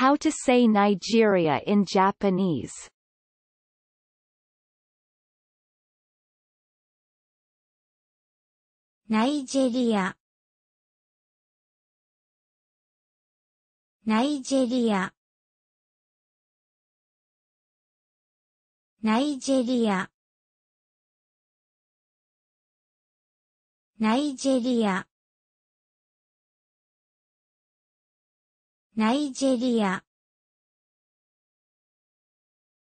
How to say Nigeria in Japanese Nigeria Nigeria Nigeria Nigeria ナイジェリア